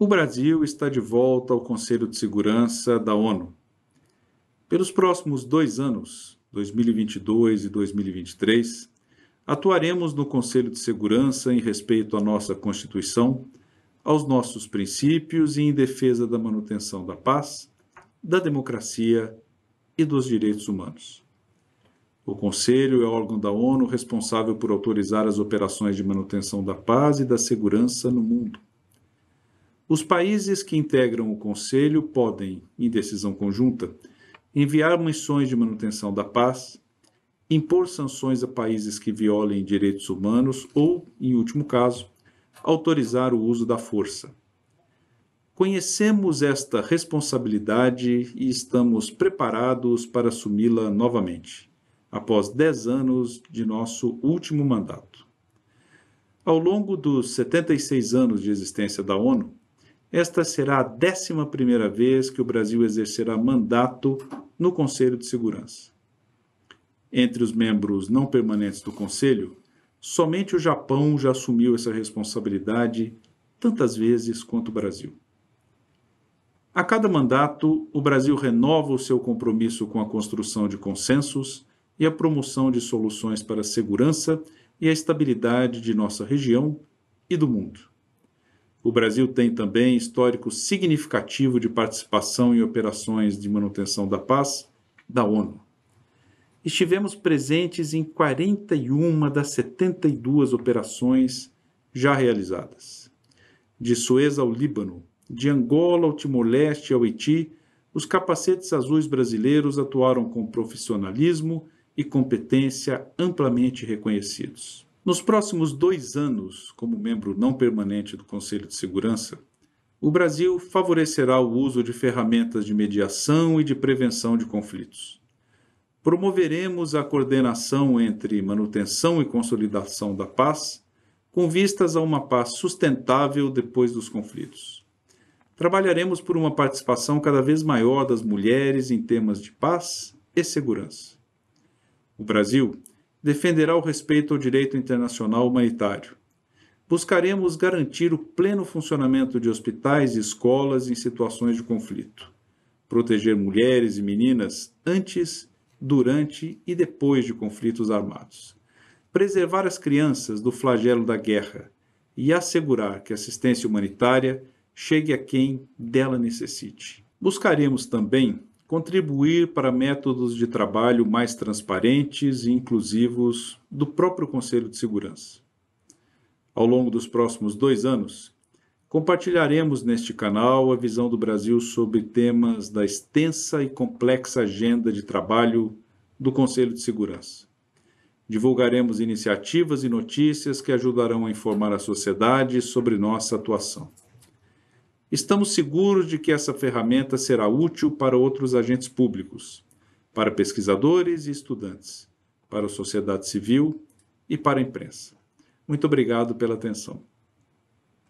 o Brasil está de volta ao Conselho de Segurança da ONU. Pelos próximos dois anos, 2022 e 2023, atuaremos no Conselho de Segurança em respeito à nossa Constituição, aos nossos princípios e em defesa da manutenção da paz, da democracia e dos direitos humanos. O Conselho é órgão da ONU responsável por autorizar as operações de manutenção da paz e da segurança no mundo. Os países que integram o Conselho podem, em decisão conjunta, enviar missões de manutenção da paz, impor sanções a países que violem direitos humanos ou, em último caso, autorizar o uso da força. Conhecemos esta responsabilidade e estamos preparados para assumi-la novamente, após 10 anos de nosso último mandato. Ao longo dos 76 anos de existência da ONU, esta será a décima primeira vez que o Brasil exercerá mandato no Conselho de Segurança. Entre os membros não permanentes do Conselho, somente o Japão já assumiu essa responsabilidade tantas vezes quanto o Brasil. A cada mandato, o Brasil renova o seu compromisso com a construção de consensos e a promoção de soluções para a segurança e a estabilidade de nossa região e do mundo. O Brasil tem também histórico significativo de participação em operações de manutenção da paz da ONU. Estivemos presentes em 41 das 72 operações já realizadas. De Suez ao Líbano, de Angola ao Timor-Leste e ao Haiti, os capacetes azuis brasileiros atuaram com profissionalismo e competência amplamente reconhecidos. Nos próximos dois anos, como membro não permanente do Conselho de Segurança, o Brasil favorecerá o uso de ferramentas de mediação e de prevenção de conflitos. Promoveremos a coordenação entre manutenção e consolidação da paz, com vistas a uma paz sustentável depois dos conflitos. Trabalharemos por uma participação cada vez maior das mulheres em temas de paz e segurança. O Brasil defenderá o respeito ao direito internacional humanitário. Buscaremos garantir o pleno funcionamento de hospitais e escolas em situações de conflito, proteger mulheres e meninas antes, durante e depois de conflitos armados, preservar as crianças do flagelo da guerra e assegurar que a assistência humanitária chegue a quem dela necessite. Buscaremos também contribuir para métodos de trabalho mais transparentes e inclusivos do próprio Conselho de Segurança. Ao longo dos próximos dois anos, compartilharemos neste canal a visão do Brasil sobre temas da extensa e complexa agenda de trabalho do Conselho de Segurança. Divulgaremos iniciativas e notícias que ajudarão a informar a sociedade sobre nossa atuação. Estamos seguros de que essa ferramenta será útil para outros agentes públicos, para pesquisadores e estudantes, para a sociedade civil e para a imprensa. Muito obrigado pela atenção.